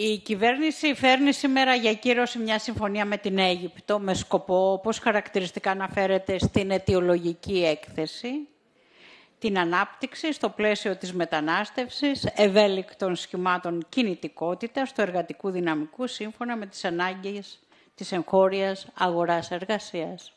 Η κυβέρνηση φέρνει σήμερα για κύρωση μια συμφωνία με την Αίγυπτο με σκοπό, όπως χαρακτηριστικά αναφέρεται στην αιτιολογική έκθεση, την ανάπτυξη στο πλαίσιο της μετανάστευσης ευέλικτων σχημάτων κινητικότητας του εργατικού δυναμικού σύμφωνα με τις ανάγκες της εγχώριας αγοράς εργασίας.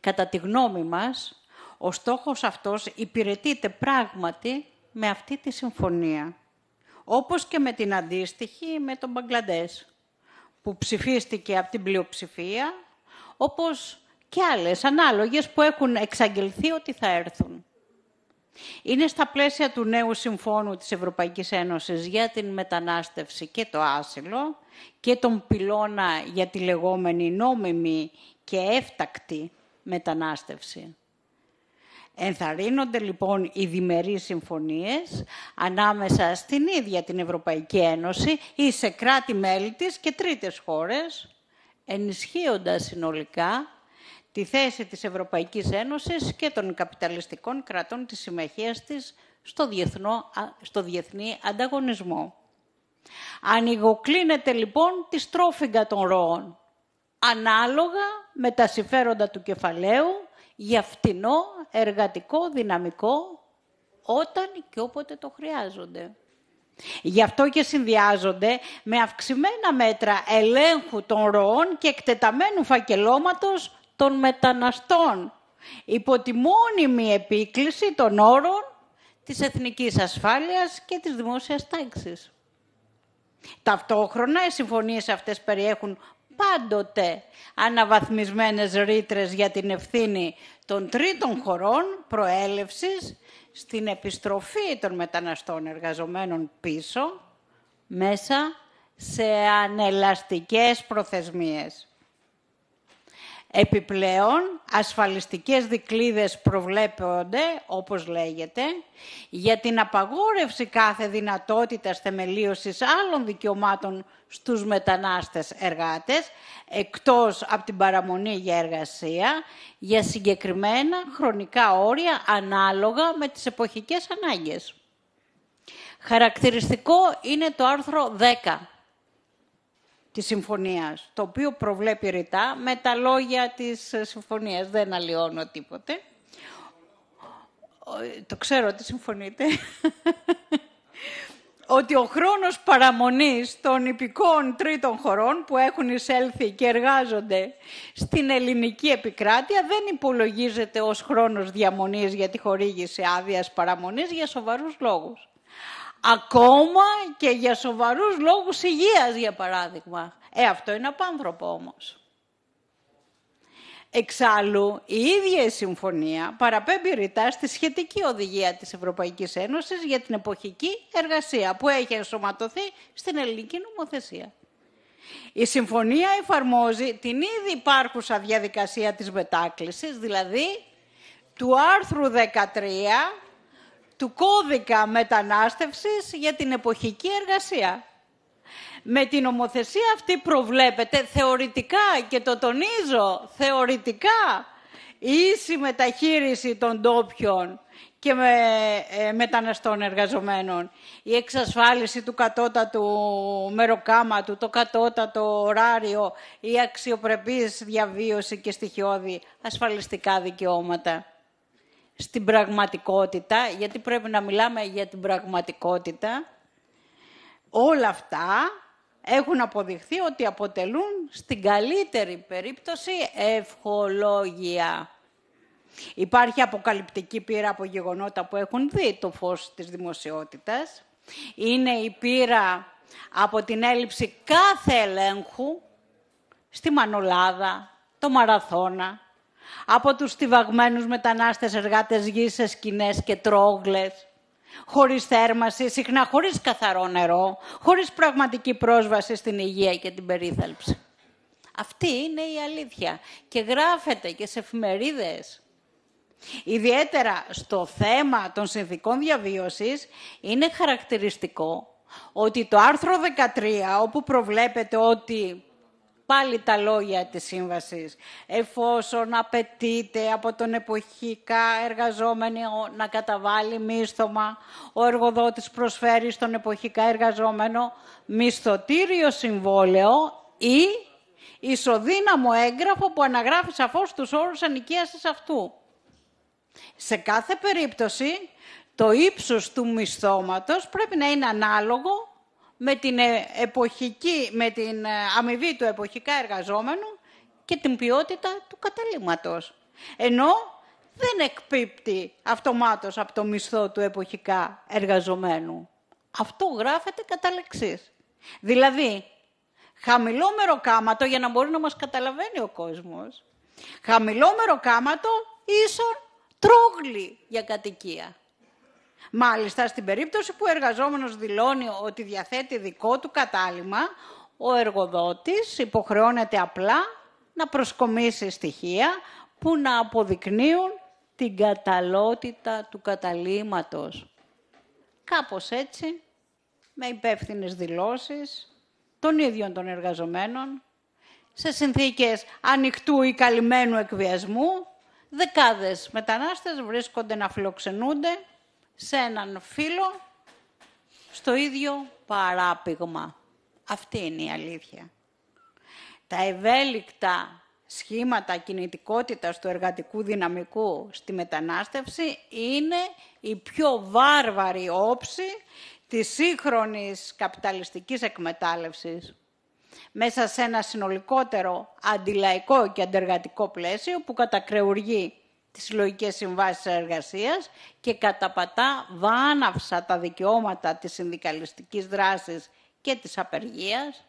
Κατά τη γνώμη μας, ο στόχος αυτός υπηρετείται πράγματι με αυτή τη συμφωνία. Όπως και με την αντίστοιχη με τον Μπαγκλαντές, που ψηφίστηκε από την πλειοψηφία, όπως και άλλες ανάλογες που έχουν εξαγγελθεί ότι θα έρθουν. Είναι στα πλαίσια του νέου συμφώνου της Ευρωπαϊκής Ένωσης για την μετανάστευση και το άσυλο και τον πυλώνα για τη λεγόμενη νόμιμη και έφτακτη μετανάστευση. Ενθαρρύνονται λοιπόν οι διμερείς συμφωνίες ανάμεσα στην ίδια την Ευρωπαϊκή Ένωση ή σε κράτη-μέλη της και τρίτες χώρες, ενισχύοντας συνολικά τη θέση της Ευρωπαϊκής Ένωσης και των καπιταλιστικών κρατών της συμμαχίας της στο, διεθνό, στο διεθνή ανταγωνισμό. Ανοιγοκλίνεται λοιπόν τη στρόφιγγα των ροών, ανάλογα με τα συμφέροντα του κεφαλαίου για φτηνό εργατικό δυναμικό όταν και όποτε το χρειάζονται. Γι' αυτό και συνδυάζονται με αυξημένα μέτρα ελέγχου των ροών και εκτεταμένου φακελώματος των μεταναστών, υπό τη μόνιμη επίκληση των όρων της εθνικής ασφάλειας και της δημόσιας τάξης. Ταυτόχρονα, οι συμφωνίες αυτές περιέχουν πάντοτε αναβαθμισμένες ρήτρες για την ευθύνη των τρίτων χωρών προέλευσης στην επιστροφή των μεταναστών εργαζομένων πίσω μέσα σε ανελαστικές προθεσμίες. Επιπλέον, ασφαλιστικές δικλίδες προβλέπονται, όπως λέγεται, για την απαγόρευση κάθε δυνατότητας θεμελίωσης άλλων δικαιωμάτων στους μετανάστες εργάτες, εκτός από την παραμονή για εργασία, για συγκεκριμένα χρονικά όρια ανάλογα με τις εποχικές ανάγκες. Χαρακτηριστικό είναι το άρθρο 10 της συμφωνίας, το οποίο προβλέπει ρητά με τα λόγια της ε, συμφωνίας. Δεν αλλοιώνω τίποτε. Ε, το ξέρω ότι συμφωνείτε. ότι ο χρόνος παραμονής των υπηκών τρίτων χωρών που έχουν εισέλθει και εργάζονται στην ελληνική επικράτεια δεν υπολογίζεται ως χρόνος διαμονής για τη χορήγηση άδειας παραμονής για σοβαρούς λόγους ακόμα και για σοβαρούς λόγους υγείας, για παράδειγμα. Ε, αυτό είναι απάνθρωπο όμως. Εξάλλου, η ίδια η συμφωνία παραπέμπει ρητά στη σχετική οδηγία της Ευρωπαϊκής Ένωσης για την εποχική εργασία που έχει ενσωματωθεί στην ελληνική νομοθεσία. Η συμφωνία εφαρμόζει την ήδη υπάρχουσα διαδικασία της μετάκλησης, δηλαδή του άρθρου 13 του κώδικα μετανάστευσης για την εποχική εργασία. Με την ομοθεσία αυτή προβλέπεται θεωρητικά, και το τονίζω, θεωρητικά, η ίση μεταχείριση των ντόπιων και με, ε, μεταναστών εργαζομένων. Η εξασφάλιση του κατώτατου μεροκάματου, το κατώτατο ωράριο, η αξιοπρεπής διαβίωση και στοιχειώδη ασφαλιστικά δικαιώματα στην πραγματικότητα, γιατί πρέπει να μιλάμε για την πραγματικότητα, όλα αυτά έχουν αποδειχθεί ότι αποτελούν στην καλύτερη περίπτωση ευχολόγια. Υπάρχει αποκαλυπτική πείρα από γεγονότα που έχουν δει το φως της δημοσιότητας. Είναι η πείρα από την έλλειψη κάθε ελέγχου στη Μανολάδα, το Μαραθώνα, από τους στιβαγμένους μετανάστες εργάτες γης σε σκηνές και τρόγλες, χωρίς θέρμαση, συχνά χωρίς καθαρό νερό, χωρίς πραγματική πρόσβαση στην υγεία και την περίθαλψη. Αυτή είναι η αλήθεια και γράφεται και σε εφημερίδες. Ιδιαίτερα στο θέμα των συνθήκων διαβίωσης είναι χαρακτηριστικό ότι το άρθρο 13, όπου προβλέπεται ότι πάλι τα λόγια της σύμβασης. Εφόσον απαιτείται από τον εποχικά εργαζόμενο να καταβάλει μίσθωμα, ο εργοδότης προσφέρει στον εποχικά εργαζόμενο μισθωτήριο συμβόλαιο ή ισοδύναμο έγγραφο που αναγράφει σαφώς τους όρους ανοικίασης αυτού. Σε κάθε περίπτωση, το ύψος του μισθώματος πρέπει να είναι ανάλογο με την, ε, εποχική, με την ε, αμοιβή του εποχικά εργαζόμενου και την ποιότητα του καταλήμματος. Ενώ δεν εκπίπτει αυτομάτως από το μισθό του εποχικά εργαζομένου. Αυτό γράφεται κατά λεξής. Δηλαδή, χαμηλό μεροκάματο, για να μπορεί να μας καταλαβαίνει ο κόσμος, χαμηλόμερο μεροκάματο ίσον τρόγλι για κατοικία. Μάλιστα, στην περίπτωση που ο εργαζόμενος δηλώνει ότι διαθέτει δικό του κατάλημα, ο εργοδότης υποχρεώνεται απλά να προσκομίσει στοιχεία που να αποδεικνύουν την καταλότητα του καταλήματος. Κάπως έτσι, με υπεύθυνες δηλώσεις των ίδιων των εργαζομένων, σε συνθήκες ανοιχτού ή καλυμμένου εκβιασμού, δεκάδες μετανάστες βρίσκονται να φιλοξενούνται σε έναν φίλο στο ίδιο παράπηγμα. Αυτή είναι η αλήθεια. Τα ευέλικτα σχήματα κινητικότητας του εργατικού δυναμικού στη μετανάστευση είναι η πιο βάρβαρη όψη της σύγχρονης καπιταλιστικής εκμετάλλευσης μέσα σε ένα συνολικότερο αντιλαϊκό και αντεργατικό πλαίσιο που κατακρεουργεί τις συλλογικές συμβάσεις εργασίας και καταπατά βάναυσα τα δικαιώματα της συνδικαλιστικής δράσης και της απεργίας.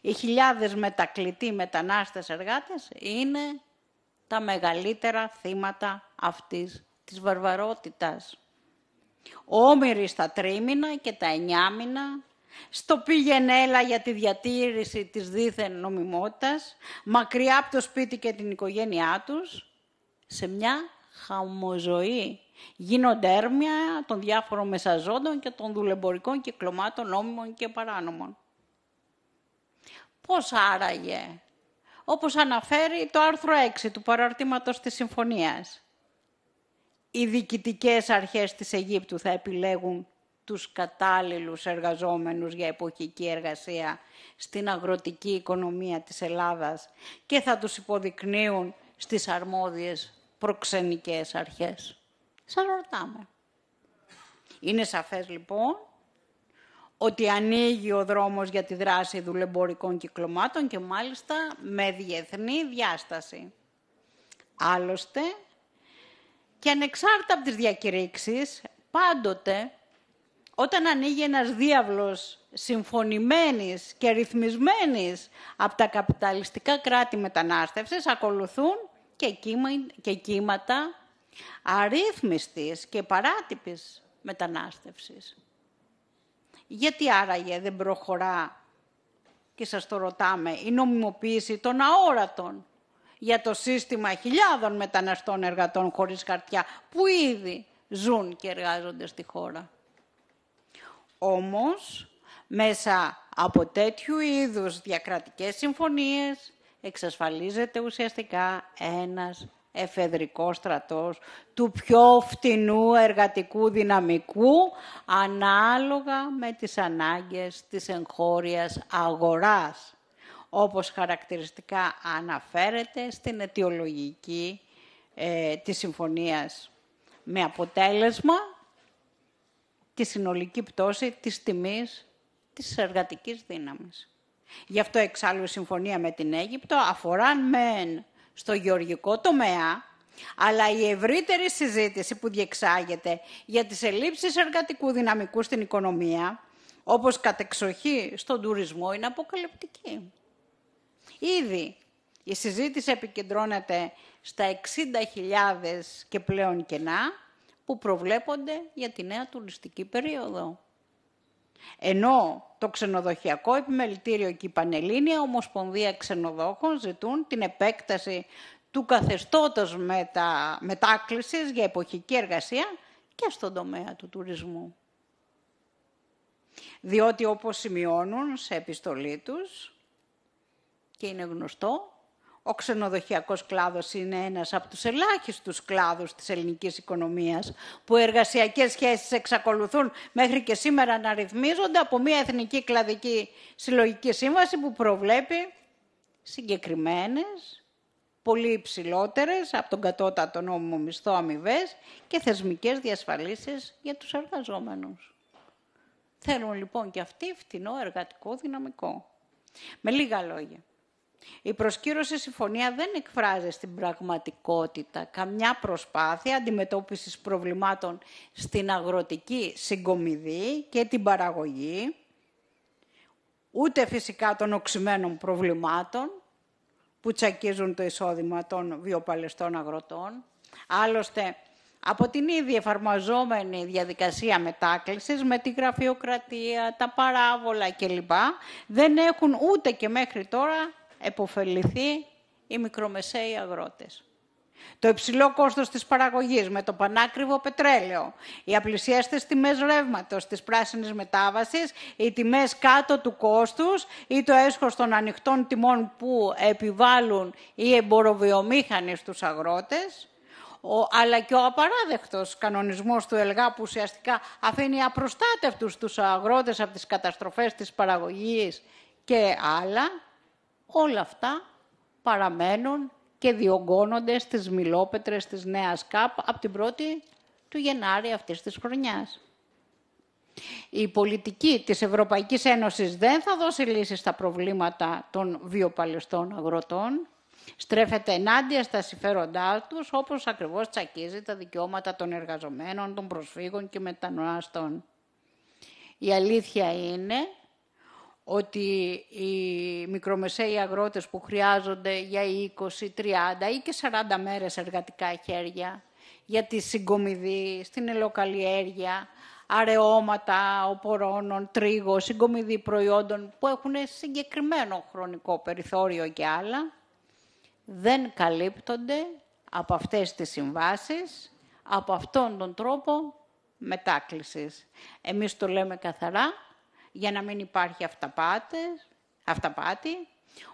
Οι χιλιάδες μετακλητοί μετανάστες εργάτες είναι τα μεγαλύτερα θύματα αυτής της βαρβαρότητας. Όμοιροι στα τρίμηνα και τα εννιάμινα, στο πήγαινε έλα για τη διατήρηση της δίθεν νομιμότητας, μακριά από το σπίτι και την οικογένειά τους, σε μια χαμοζωή. Γίνονται έρμια των διάφορων μεσαζώντων και των δουλεμπορικών κυκλωμάτων νόμιμων και παράνομων. Πώς άραγε, όπως αναφέρει το άρθρο 6 του παραρτήματος της Συμφωνίας. Οι διοικητικές αρχές της Αιγύπτου θα επιλέγουν τους κατάλληλους εργαζόμενους για εποχική εργασία στην αγροτική οικονομία της Ελλάδας και θα τους υποδεικνύουν στις αρμόδιες προξενικές αρχές. Σας ρωτάμε. Είναι σαφές λοιπόν ότι ανοίγει ο δρόμος για τη δράση δουλεμπορικών κυκλωμάτων και μάλιστα με διεθνή διάσταση. Άλλωστε, και ανεξάρτητα από τις διακηρύξεις, πάντοτε όταν ανοίγει ένας διάβλος συμφωνημένης και ρυθμισμένης από τα καπιταλιστικά κράτη μετανάστευσης, ακολουθούν και, κύμα, και κύματα αρρύθμιστης και παράτυπης μετανάστευσης. Γιατί άραγε δεν προχωρά, και σας το ρωτάμε, η νομιμοποίηση των αόρατων για το σύστημα χιλιάδων μεταναστών εργατών χωρίς χαρτιά, που ήδη ζουν και εργάζονται στη χώρα. Όμως, μέσα από τέτοιου είδους διακρατικές συμφωνίες, εξασφαλίζεται ουσιαστικά ένας εφεδρικός στρατός του πιο φτηνού εργατικού δυναμικού ανάλογα με τις ανάγκες της εγχώριας αγοράς όπως χαρακτηριστικά αναφέρεται στην αιτιολογική ε, της συμφωνίας με αποτέλεσμα τη συνολική πτώση της τιμής της εργατικής δύναμης. Γι' αυτό εξάλλου η συμφωνία με την Αίγυπτο αφορά μεν στο γεωργικό τομέα, αλλά η ευρύτερη συζήτηση που διεξάγεται για τις ελλείψεις εργατικού δυναμικού στην οικονομία, όπως κατεξοχή στον τουρισμό, είναι αποκαλυπτική. Ήδη η συζήτηση επικεντρώνεται στα 60.000 και πλέον κενά που προβλέπονται για τη νέα τουριστική περίοδο. Ενώ το ξενοδοχειακό επιμελητήριο και η Πανελλήνια Ομοσπονδία Ξενοδόχων ζητούν την επέκταση του καθεστώτος μετα... μετάκλησης για εποχική εργασία και στον τομέα του τουρισμού. Διότι όπως σημειώνουν σε επιστολή τους, και είναι γνωστό, ο ξενοδοχειακός κλάδος είναι ένας από τους ελάχιστους κλάδους της ελληνικής οικονομίας, που εργασιακές σχέσεις εξακολουθούν μέχρι και σήμερα να ρυθμίζονται από μια εθνική κλαδική συλλογική σύμβαση που προβλέπει συγκεκριμένες, πολύ υψηλότερες από τον κατώτατο νόμιμο μισθό αμοιβές και θεσμικές διασφαλίσεις για τους εργαζόμενους. Θέλουν λοιπόν και αυτοί φτηνό εργατικό δυναμικό. Με λίγα λόγια, η προσκύρωση συμφωνία δεν εκφράζει στην πραγματικότητα καμιά προσπάθεια αντιμετώπισης προβλημάτων στην αγροτική συγκομιδή και την παραγωγή, ούτε φυσικά των οξυμένων προβλημάτων που τσακίζουν το εισόδημα των βιοπαλαιστών αγροτών. Άλλωστε, από την ήδη εφαρμοζόμενη διαδικασία μετάκλησης με τη γραφειοκρατία, τα παράβολα κλπ. δεν έχουν ούτε και μέχρι τώρα επωφεληθεί οι μικρομεσαίοι αγρότες. Το υψηλό κόστος της παραγωγής με το πανάκριβο πετρέλαιο, οι απλησιαστές τιμές ρεύματος της πράσινης μετάβασης, οι τιμές κάτω του κόστους ή το έσχος των ανοιχτών τιμών που επιβάλλουν οι εμποροβιομήχανοι στους αγρότες, αλλά και ο απαράδεκτος κανονισμός του ΕΛΓΑ που ουσιαστικά αφήνει απροστάτευτους τους αγρότες από τις καταστροφές της παραγωγής και άλλα, Όλα αυτά παραμένουν και διωγγώνονται στις μιλόπετρες της Νέας ΚΑΠ από την 1η του Γενάρη αυτής της χρονιάς. Η πολιτική της Ευρωπαϊκής Ένωσης δεν θα δώσει λύσεις στα προβλήματα των βιοπαλαιστών αγροτών. Στρέφεται ενάντια στα συμφέροντά τους, όπως ακριβώς τσακίζει τα δικαιώματα των εργαζομένων, των προσφύγων και μεταναστών. Η αλήθεια είναι ότι οι μικρομεσαίοι αγρότες που χρειάζονται για 20, 30 ή και 40 μέρες εργατικά χέρια για τη συγκομιδή, στην ελοκαλλιέργεια, αρεώματα, οπορώνων, τρίγο, συγκομιδή προϊόντων που έχουν συγκεκριμένο χρονικό περιθώριο και άλλα, δεν καλύπτονται από αυτές τις συμβάσεις, από αυτόν τον τρόπο μετάκλησης. Εμείς το λέμε καθαρά, για να μην υπάρχει αυταπάτες, αυταπάτη,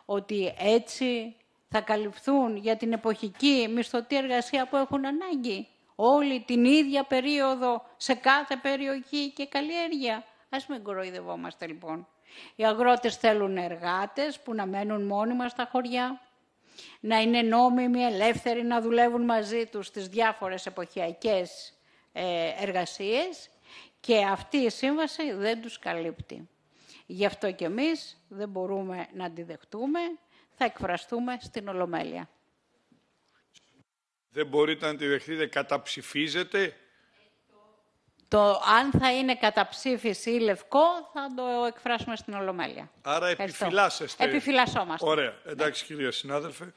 ότι έτσι θα καλυφθούν για την εποχική μισθωτή εργασία που έχουν ανάγκη όλη την ίδια περίοδο σε κάθε περιοχή και καλλιέργεια. Ας μην κοροϊδευόμαστε λοιπόν. Οι αγρότες θέλουν εργάτες που να μένουν μόνιμα στα χωριά, να είναι νόμιμοι, ελεύθεροι, να δουλεύουν μαζί τους στις διάφορες εποχιακές ε, εργασίες και αυτή η σύμβαση δεν τους καλύπτει. Γι' αυτό και εμείς δεν μπορούμε να αντιδεχτούμε, θα εκφραστούμε στην Ολομέλεια. Δεν μπορείτε να τη δεχτείτε, καταψηφίζετε. Το αν θα είναι καταψήφιση ή λευκό θα το εκφράσουμε στην Ολομέλεια. Άρα επιφυλάσσεστε. Επιφυλασσόμαστε. Ωραία. Ναι. Εντάξει κυρία συνάδελφε.